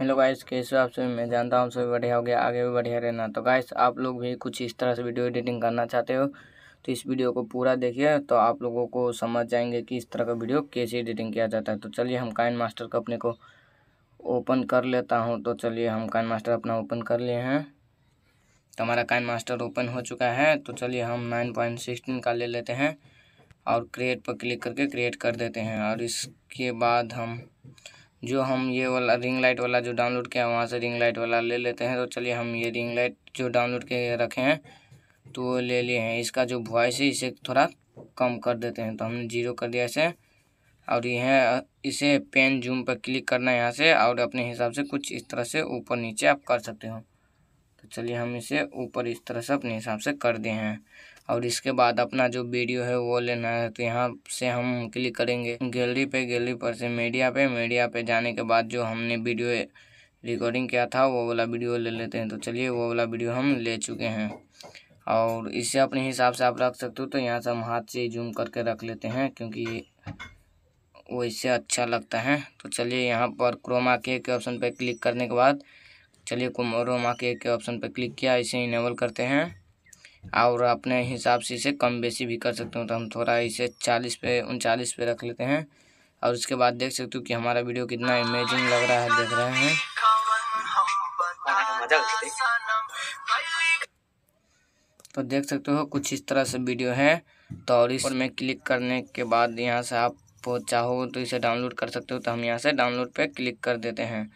hello guys कैसे हिसाब आप सभी मैं जानता हूँ सभी बढ़िया हो गया आगे भी बढ़िया रहना तो गाइस आप लोग भी कुछ इस तरह से वीडियो एडिटिंग करना चाहते हो तो इस वीडियो को पूरा देखिए तो आप लोगों को समझ जाएंगे कि इस तरह का वीडियो कैसे एडिटिंग किया जाता है तो चलिए हम काइन मास्टर का अपने को ओपन कर लेता हूँ तो चलिए हम काइन मास्टर अपना ओपन कर लिए हैं तो हमारा काइन मास्टर ओपन हो चुका है तो चलिए हम नाइन पॉइंट सिक्सटीन का ले लेते हैं और क्रिएट पर क्लिक करके क्रिएट कर देते हैं और इसके बाद हम जो हम ये वाला रिंग लाइट वाला जो डाउनलोड किया वहाँ से रिंग लाइट वाला ले लेते हैं तो चलिए हम ये रिंग लाइट जो डाउनलोड के रखे हैं तो वो ले लिए हैं इसका जो वॉइस है इसे थोड़ा कम कर देते हैं तो हमने जीरो कर दिया इसे और यह इसे पेन जूम पर क्लिक करना है यहाँ से और अपने हिसाब से कुछ इस तरह से ऊपर नीचे आप कर सकते हो तो चलिए हम इसे ऊपर इस तरह से अपने हिसाब से कर दिए हैं और इसके बाद अपना जो वीडियो है वो लेना है तो यहाँ से हम क्लिक करेंगे गैलरी पे गैलरी पर से मीडिया पे मीडिया पे जाने के बाद जो हमने वीडियो रिकॉर्डिंग किया था वो वाला वीडियो ले लेते हैं तो चलिए वो वाला वीडियो हम ले चुके हैं और इसे अपने हिसाब से आप रख सकते हो तो यहाँ से हम हाथ से जूम करके रख लेते हैं क्योंकि वो इससे अच्छा लगता है तो चलिए यहाँ पर क्रोमा के ऑप्शन पर क्लिक करने के बाद चलिए कुमोरो माँ के एक ऑप्शन पर क्लिक किया इसे इनेबल करते हैं और अपने हिसाब से इसे कम बेसी भी कर सकते हो तो हम थोड़ा इसे चालीस पे उनचालीस पे रख लेते हैं और उसके बाद देख सकते हो कि हमारा वीडियो कितना इमेजिंग लग रहा है देख रहे हैं तो देख सकते हो कुछ इस तरह से वीडियो है तो और इस पर मैं क्लिक करने के बाद यहाँ से आप चाहो तो इसे डाउनलोड कर सकते हो तो हम यहाँ से डाउनलोड पे क्लिक कर देते हैं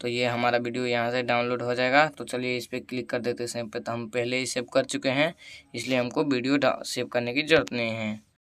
तो ये हमारा वीडियो यहाँ से डाउनलोड हो जाएगा तो चलिए इस पर क्लिक कर देते हैं सेव पे तो हम पहले ही सेव कर चुके हैं इसलिए हमको वीडियो सेव करने की ज़रूरत नहीं है